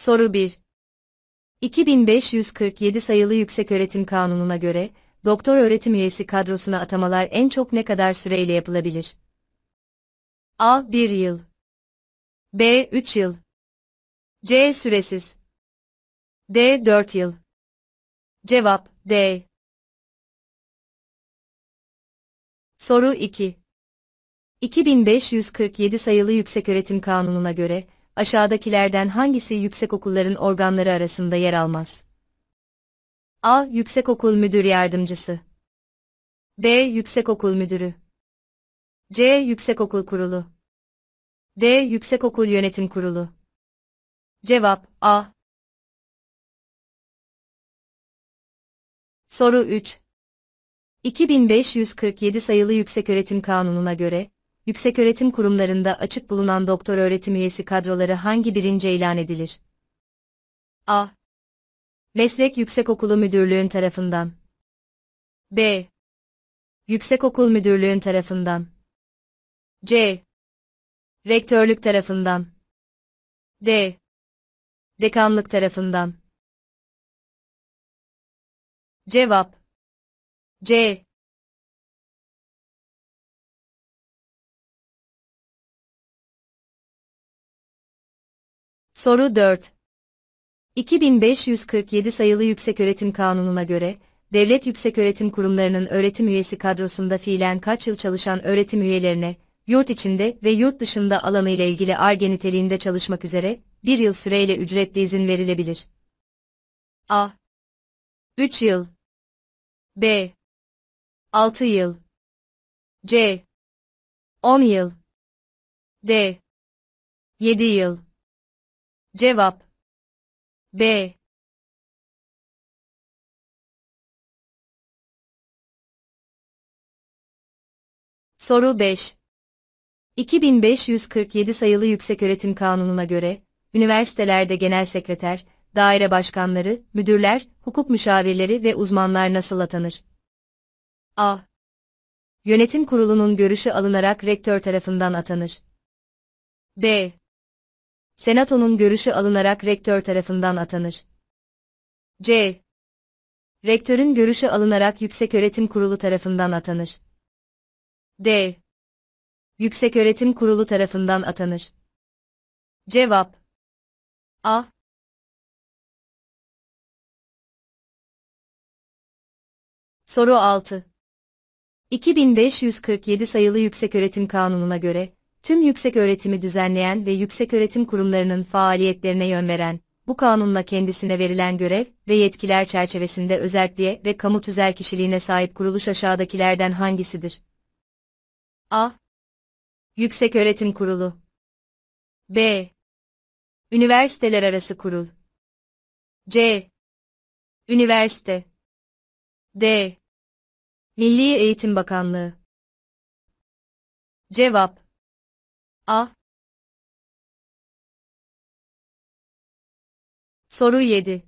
Soru 1. 2547 sayılı Yükseköğretim Kanunu'na göre, doktor öğretim üyesi kadrosuna atamalar en çok ne kadar süreyle yapılabilir? A. 1 yıl B. 3 yıl C. Süresiz D. 4 yıl Cevap D. Soru 2 2547 sayılı Yükseköğretim Kanunu'na göre, aşağıdakilerden hangisi yüksek okulların organları arasında yer almaz? A. Yüksek okul Müdür Yardımcısı B. Yüksek okul Müdürü C. Yüksek okul Kurulu D. Yüksek okul Yönetim Kurulu Cevap A. Soru 3 2547 sayılı Yükseköğretim Kanunu'na göre, yükseköğretim kurumlarında açık bulunan doktor öğretim üyesi kadroları hangi birince ilan edilir? A. Meslek Yüksekokulu Müdürlüğün tarafından. B. Yüksekokul Müdürlüğün tarafından. C. Rektörlük tarafından. D. Dekanlık tarafından. Cevap C. Soru 4. 2547 sayılı Yükseköğretim Kanunu'na göre, devlet yükseköğretim kurumlarının öğretim üyesi kadrosunda fiilen kaç yıl çalışan öğretim üyelerine, yurt içinde ve yurt dışında alanı ile ilgili ARGE niteliğinde çalışmak üzere, bir yıl süreyle ücretli izin verilebilir. A. 3 yıl B. 6 yıl C. 10 yıl D. 7 yıl Cevap B Soru 5 2547 sayılı Yükseköğretim Kanunu'na göre, üniversitelerde genel sekreter, daire başkanları, müdürler, hukuk müşavirleri ve uzmanlar nasıl atanır? A. Yönetim kurulunun görüşü alınarak rektör tarafından atanır. B. Senato'nun görüşü alınarak rektör tarafından atanır. C. Rektörün görüşü alınarak Yükseköğretim Kurulu tarafından atanır. D. Yükseköğretim Kurulu tarafından atanır. Cevap A. Soru 6. 2547 sayılı Yükseköğretim Kanunu'na göre tüm yüksek öğretimi düzenleyen ve yükseköğretim kurumlarının faaliyetlerine yön veren, bu kanunla kendisine verilen görev ve yetkiler çerçevesinde özerkliğe ve kamu tüzel kişiliğine sahip kuruluş aşağıdakilerden hangisidir? A. Yükseköğretim Kurulu B. Üniversiteler Arası Kurul C. Üniversite D. Milli Eğitim Bakanlığı Cevap A. Soru 7.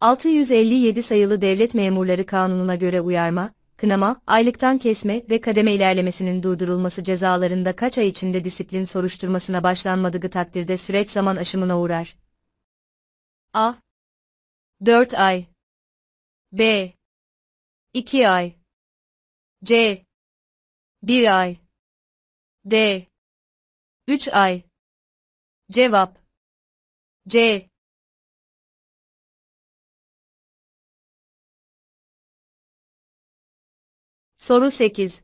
657 sayılı Devlet Memurları Kanunu'na göre uyarma, kınama, aylıktan kesme ve kademe ilerlemesinin durdurulması cezalarında kaç ay içinde disiplin soruşturmasına başlanmadığı takdirde süreç zaman aşımına uğrar? A. 4 ay B. 2 ay C. 1 ay D. 3 ay. Cevap. C. Soru 8.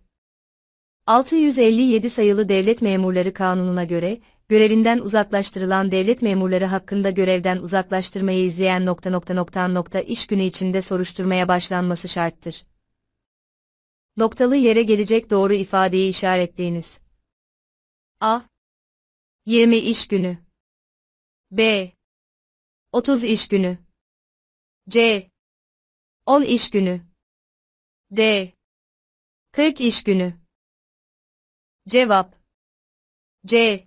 657 sayılı Devlet Memurları Kanunu'na göre, görevinden uzaklaştırılan devlet memurları hakkında görevden uzaklaştırmayı izleyen nokta nokta nokta nokta iş günü içinde soruşturmaya başlanması şarttır. Noktalı yere gelecek doğru ifadeyi işaretleyiniz. A. 20 iş günü. B. 30 iş günü. C. 10 iş günü. D. 40 iş günü. Cevap. C.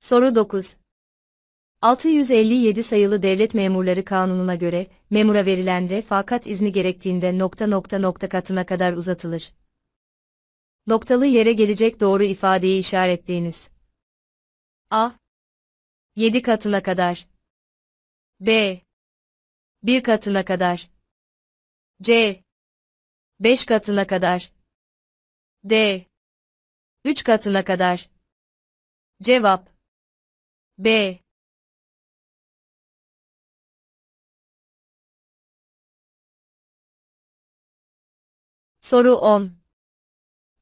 Soru 9. 657 sayılı Devlet Memurları Kanunu'na göre, memura verilen refakat izni gerektiğinde nokta nokta nokta katına kadar uzatılır. Noktalı yere gelecek doğru ifadeyi işaretleyiniz. A. 7 katına kadar. B. 1 katına kadar. C. 5 katına kadar. D. 3 katına kadar. Cevap B. Soru 10.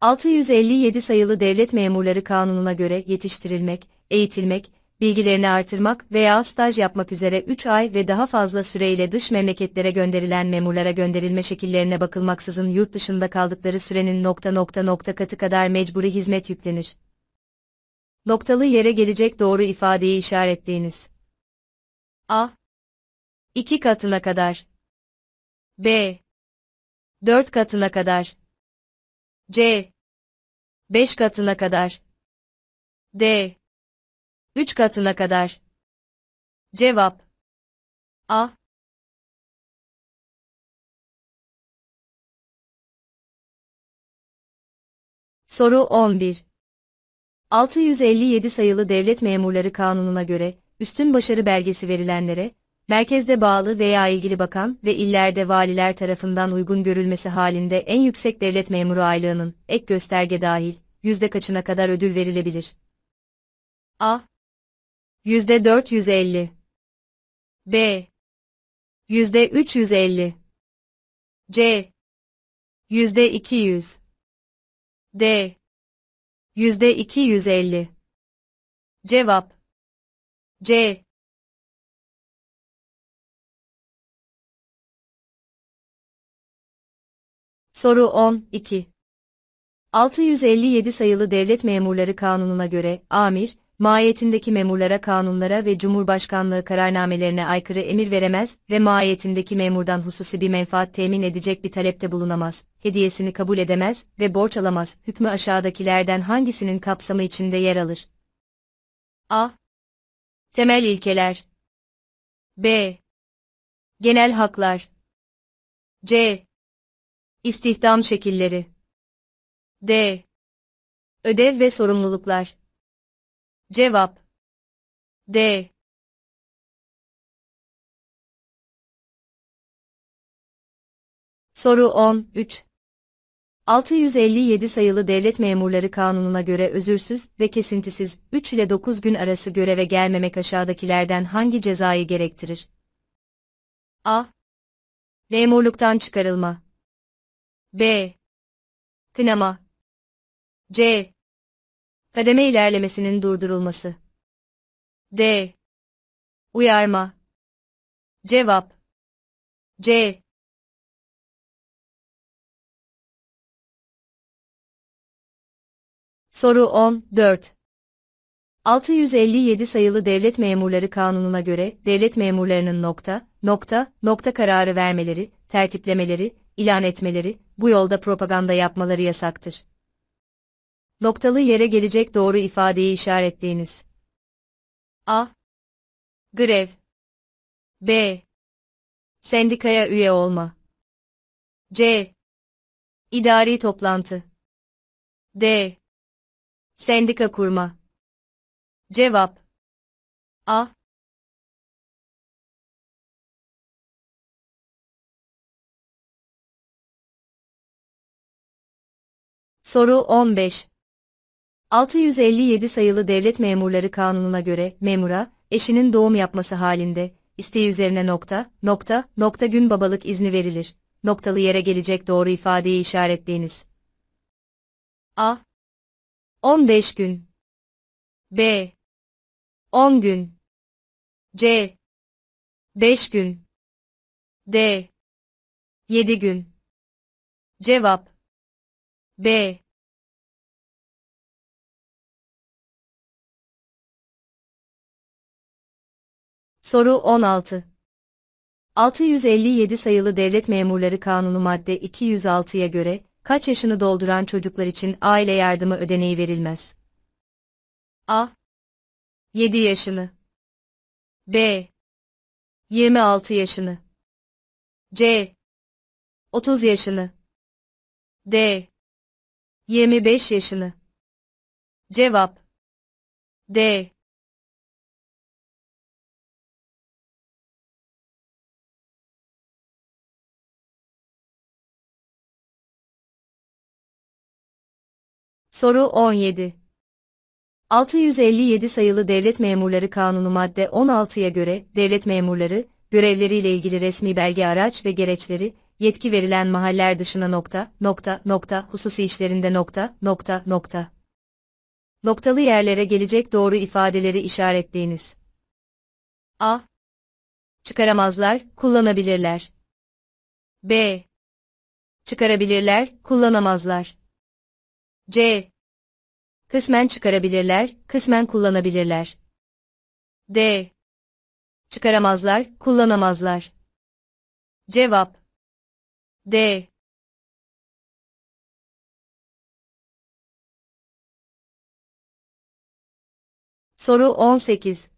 657 sayılı Devlet Memurları Kanunu'na göre yetiştirilmek, eğitilmek, bilgilerini artırmak veya staj yapmak üzere 3 ay ve daha fazla süreyle dış memleketlere gönderilen memurlara gönderilme şekillerine bakılmaksızın yurt dışında kaldıkları sürenin nokta nokta nokta katı kadar mecburi hizmet yüklenir. Noktalı yere gelecek doğru ifadeyi işaretleyiniz. A. 2 katına kadar. B. 4 katına kadar. C. 5 katına kadar. D. 3 katına kadar. Cevap A. Soru 11. 657 sayılı Devlet Memurları Kanunu'na göre üstün başarı belgesi verilenlere merkezde bağlı veya ilgili bakan ve illerde valiler tarafından uygun görülmesi halinde en yüksek devlet memuru aylığının, ek gösterge dahil, yüzde kaçına kadar ödül verilebilir? A. Yüzde 450 B. Yüzde 350 C. Yüzde 200 D. Yüzde 250 Cevap C. Soru 12. 657 sayılı Devlet Memurları Kanunu'na göre, amir, maiyetindeki memurlara kanunlara ve Cumhurbaşkanlığı kararnamelerine aykırı emir veremez ve maiyetindeki memurdan hususi bir menfaat temin edecek bir talepte bulunamaz, hediyesini kabul edemez ve borç alamaz. Hükmü aşağıdakilerden hangisinin kapsamı içinde yer alır? A. Temel ilkeler B. Genel haklar C. İstihdam şekilleri D. Ödev ve sorumluluklar Cevap D. Soru 13. 657 sayılı Devlet Memurları Kanunu'na göre özürsüz ve kesintisiz 3 ile 9 gün arası göreve gelmemek aşağıdakilerden hangi cezayı gerektirir? A. Memurluktan çıkarılma. B. Kınama. C. Kademe ilerlemesinin durdurulması. D. Uyarma. Cevap. C. Soru 14. 657 sayılı Devlet Memurları Kanunu'na göre devlet memurlarının nokta, nokta, nokta kararı vermeleri, tertiplemeleri, ilan etmeleri, bu yolda propaganda yapmaları yasaktır. Noktalı yere gelecek doğru ifadeyi işaretleyiniz. A. Grev. B. Sendikaya üye olma. C. İdari toplantı. D. Sendika kurma. Cevap A. Soru 15. 657 sayılı Devlet Memurları Kanunu'na göre memura, eşinin doğum yapması halinde, isteği üzerine nokta, nokta, nokta gün babalık izni verilir. Noktalı yere gelecek doğru ifadeyi işaretleyiniz. A. 15 gün B. 10 gün C. 5 gün D. 7 gün Cevap B. Soru 16. 657 sayılı Devlet Memurları Kanunu madde 206'ya göre kaç yaşını dolduran çocuklar için aile yardımı ödeneği verilmez? A. 7 yaşını. B. 26 yaşını. C. 30 yaşını. D. 25 yaşını. Cevap D. Soru 17. 657 sayılı Devlet Memurları Kanunu madde 16'ya göre devlet memurları görevleriyle ilgili resmi belge araç ve gereçleri yetki verilen mahaller dışına nokta nokta nokta hususi işlerinde nokta nokta nokta noktalı yerlere gelecek doğru ifadeleri işaretleyiniz. A. Çıkaramazlar, kullanabilirler. B. Çıkarabilirler, kullanamazlar. C kısmen çıkarabilirler, kısmen kullanabilirler. D. Çıkaramazlar, kullanamazlar. Cevap D. Soru 18.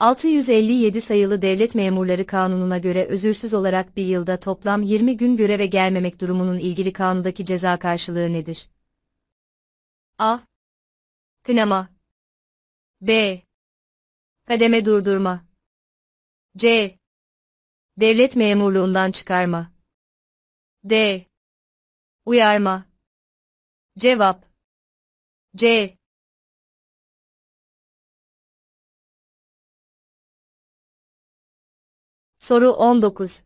657 sayılı Devlet Memurları Kanunu'na göre özürsüz olarak bir yılda toplam 20 gün göreve gelmemek durumunun ilgili kanundaki ceza karşılığı nedir? A. Kınama B. Kademe durdurma C. Devlet memurluğundan çıkarma D. Uyarma Cevap C. Soru 19.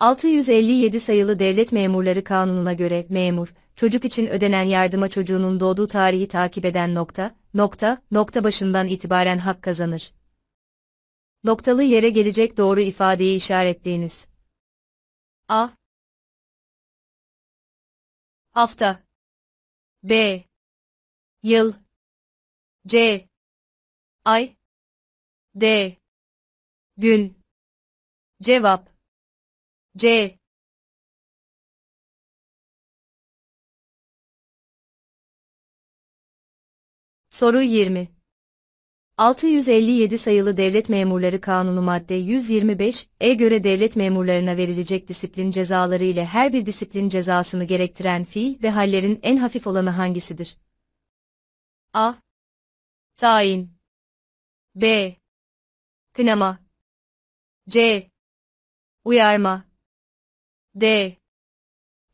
657 sayılı Devlet Memurları Kanunu'na göre memur, çocuk için ödenen yardıma çocuğunun doğduğu tarihi takip eden nokta, nokta, nokta başından itibaren hak kazanır. Noktalı yere gelecek doğru ifadeyi işaretleyiniz. A. Hafta. B. Yıl. C. Ay. D. Gün. Cevap. C. Soru 20. 657 sayılı Devlet Memurları Kanunu madde 125 e göre devlet memurlarına verilecek disiplin cezaları ile her bir disiplin cezasını gerektiren fiil ve hallerin en hafif olanı hangisidir? A. Tayin B. Kınama C. Uyarma D.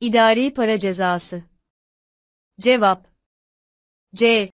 İdari para cezası Cevap C.